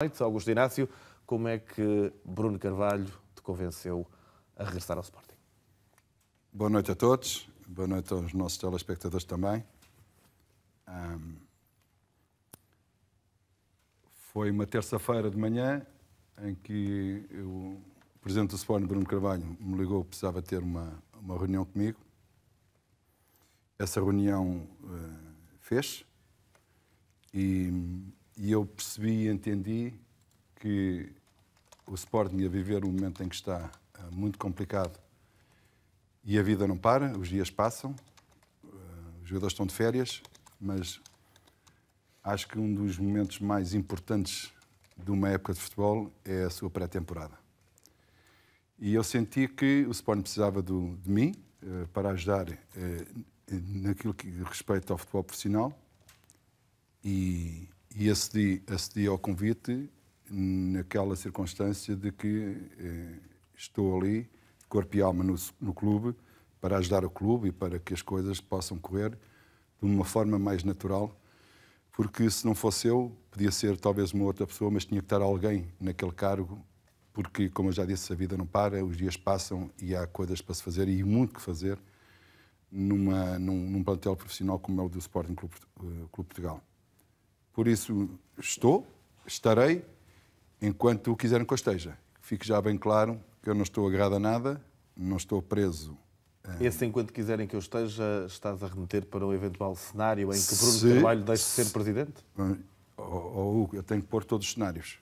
noite, Augusto Inácio, como é que Bruno Carvalho te convenceu a regressar ao Sporting? Boa noite a todos, boa noite aos nossos telespectadores também. Um, foi uma terça-feira de manhã em que eu, o presidente do Sporting, Bruno Carvalho, me ligou que precisava ter uma, uma reunião comigo. Essa reunião uh, eh, fez e e eu percebi e entendi que o Sporting a viver um momento em que está eh, muito complicado e a vida não para, os dias passam, eh, os jogadores estão de férias, mas acho que um dos momentos mais importantes de uma época de futebol é a sua pré-temporada. E eu senti que o Sporting precisava do, de mim eh, para ajudar naquilo que respeita ao futebol profissional e e acedi, acedi ao convite naquela circunstância de que eh, estou ali, corpo e alma no, no, clube, para ajudar o clube e para que as coisas possam correr de uma forma mais natural, porque se não fosse eu, podia ser talvez uma outra pessoa, mas tinha que estar alguém naquele cargo, porque, como eu já disse, a vida não para, os dias passam e há coisas para se fazer e muito que fazer numa, num, num plantel profissional como é o do Sporting Clube, eh, Clube Portugal. Por isso, estou, estarei, enquanto quiserem que eu esteja. Fique já bem claro que eu não estou agarrado a nada, não estou preso. E eh, Esse enquanto quiserem que eu esteja, estás a remeter para um eventual cenário em que Bruno se... Carvalho deixe de ser presidente? Ou Hugo, eu tenho que pôr todos os cenários.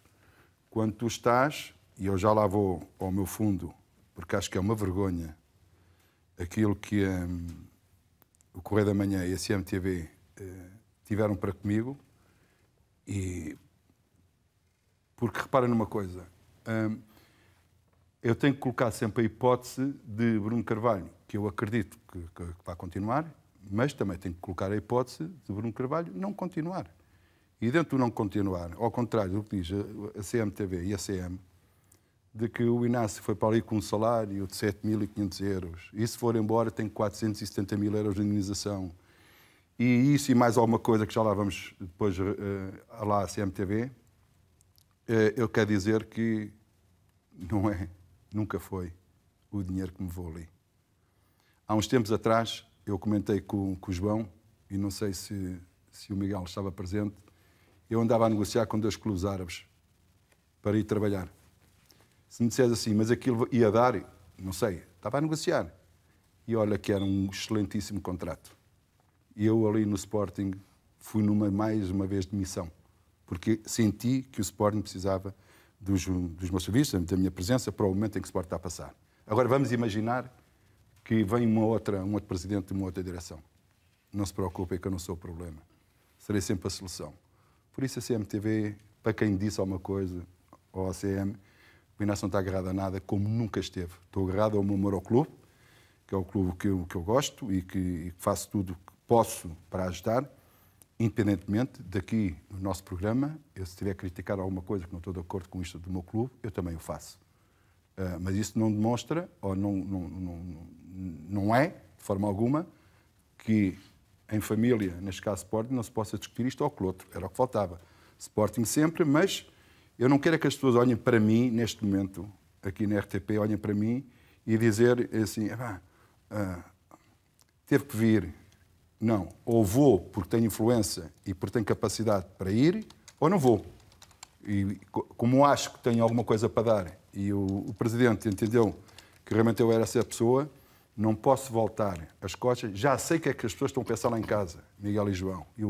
Quando tu estás, e eu já lá vou ao meu fundo, porque acho que é uma vergonha aquilo que um, o Correio da Manhã e a CMTV uh, eh, tiveram para comigo, e porque repara numa coisa, hum, eu tenho que colocar sempre a hipótese de Bruno Carvalho, que eu acredito que, que, que, vai continuar, mas também tenho que colocar a hipótese de Bruno Carvalho não continuar. E dentro do não continuar, ao contrário do que diz a, a CMTV e a CM, de que o Inácio foi para ali com um salário de 7.500 euros, e se for embora tem 470 mil euros de indenização e isso e mais alguma coisa que já lá vamos depois uh, lá à CMTV, uh, eh, eu quero dizer que não é, nunca foi o dinheiro que me vou ali. Há uns tempos atrás eu comentei com, com o João, e não sei se, se o Miguel estava presente, eu andava a negociar com dois clubes árabes para ir trabalhar. Se me disseres assim, mas aquilo ia dar, não sei, estava a negociar. E olha que era um excelentíssimo contrato e eu ali no Sporting fui numa mais uma vez de missão, porque senti que o Sporting precisava dos, dos meus serviços, da minha presença, para o momento em que o Sporting está a passar. Agora vamos imaginar que vem uma outra, um outro presidente de uma outra direção. Não se preocupem é que eu não sou o problema. Serei sempre a solução. Por isso a CMTV, para quem disse alguma coisa, ou a CM, o Inácio não está agarrado a nada como nunca esteve. Estou agarrado ao meu amor ao clube, que é o clube que eu, que eu gosto e que, e faço tudo posso para ajudar, independentemente daqui no nosso programa, eu se tiver a criticar alguma coisa que não estou de acordo com isto do meu clube, eu também o faço. Uh, mas isso não demonstra, ou não, não, não, não é, de forma alguma, que em família, neste caso Sporting, não se possa discutir isto ou aquilo outro. Era o que faltava. Sporting sempre, mas eu não quero é que as pessoas olhem para mim neste momento, aqui na RTP, olhem para mim e dizer assim, ah, teve que vir, não, ou vou porque tenho influência e porque tenho capacidade para ir, ou não vou. E como acho que tenho alguma coisa para dar e o, o presidente entendeu que realmente eu era essa pessoa, não posso voltar as costas. Já sei o que é que as pessoas estão a pensar lá em casa, Miguel e João e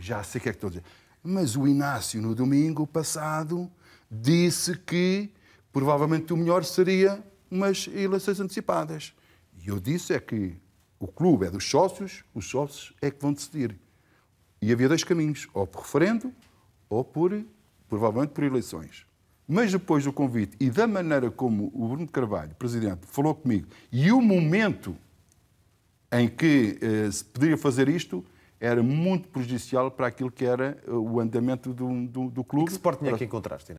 Já sei o que é que estão a dizer. Mas o Inácio, no domingo passado, disse que provavelmente o melhor seria umas eleições antecipadas. E eu disse é que o clube é dos sócios, os sócios é que vão decidir. E havia dois caminhos, ou por referendo ou por, provavelmente, por eleições. Mas depois do convite e da maneira como o Bruno Carvalho, presidente, falou comigo e o momento em que eh, se poderia fazer isto era muito prejudicial para aquilo que era eh, o andamento do, do, do clube. E que suporte tinha que encontraste,